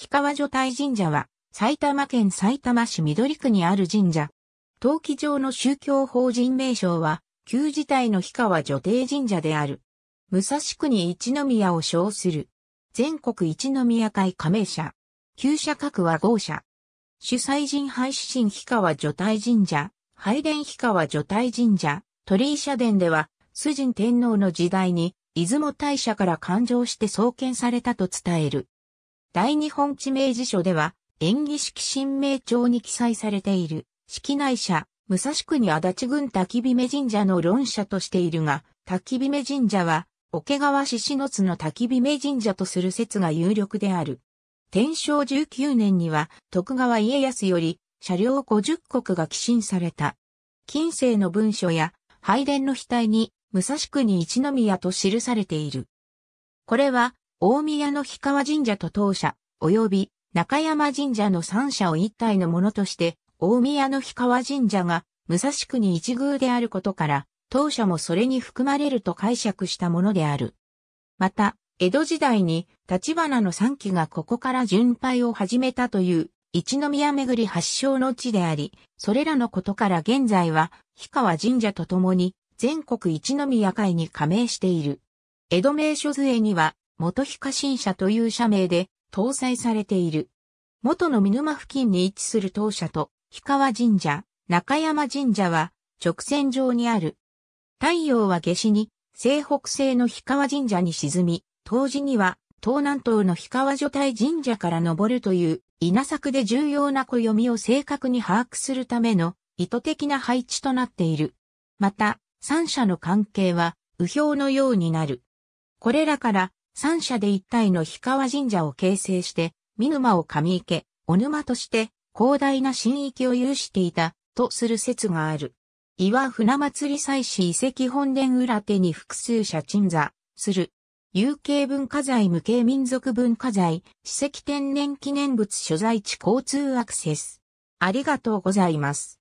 氷川女体神社は、埼玉県埼玉市緑区にある神社。登記上の宗教法人名称は、旧時代の氷川女帝神社である。武蔵区に一宮を称する。全国一宮会加盟者。旧社各は豪社。主催人廃止神氷川女体神社、拝殿氷川女体神社、鳥居社殿では、崇神天皇の時代に、出雲大社から誕生して創建されたと伝える。大日本地名辞書では、演技式新名帳に記載されている、式内社、武蔵国足立郡滝姫神社の論者としているが、滝姫神社は、桶川市篠津の滝姫神社とする説が有力である。天正19年には、徳川家康より、車両50国が寄進された。近世の文書や、拝殿の額に、武蔵国一宮と記されている。これは、大宮の氷川神社と当社、及び中山神社の三社を一体のものとして、大宮の氷川神社が武蔵国一宮であることから、当社もそれに含まれると解釈したものである。また、江戸時代に立花の三期がここから巡拝を始めたという一宮巡り発祥の地であり、それらのことから現在は、氷川神社とともに、全国一宮会に加盟している。江戸名所杖には、元非過信社という社名で搭載されている。元の見沼付近に位置する当社と、氷川神社、中山神社は直線上にある。太陽は下死に西北西の氷川神社に沈み、当時には東南東の氷川女体神社から登るという稲作で重要な暦を正確に把握するための意図的な配置となっている。また、三者の関係は、右表のようになる。これらから、三社で一体の氷川神社を形成して、見沼を神池、お沼として広大な神域を有していたとする説がある。岩船祭り祭祀遺跡本殿裏手に複数社鎮座する。有形文化財無形民族文化財史跡天然記念物所在地交通アクセス。ありがとうございます。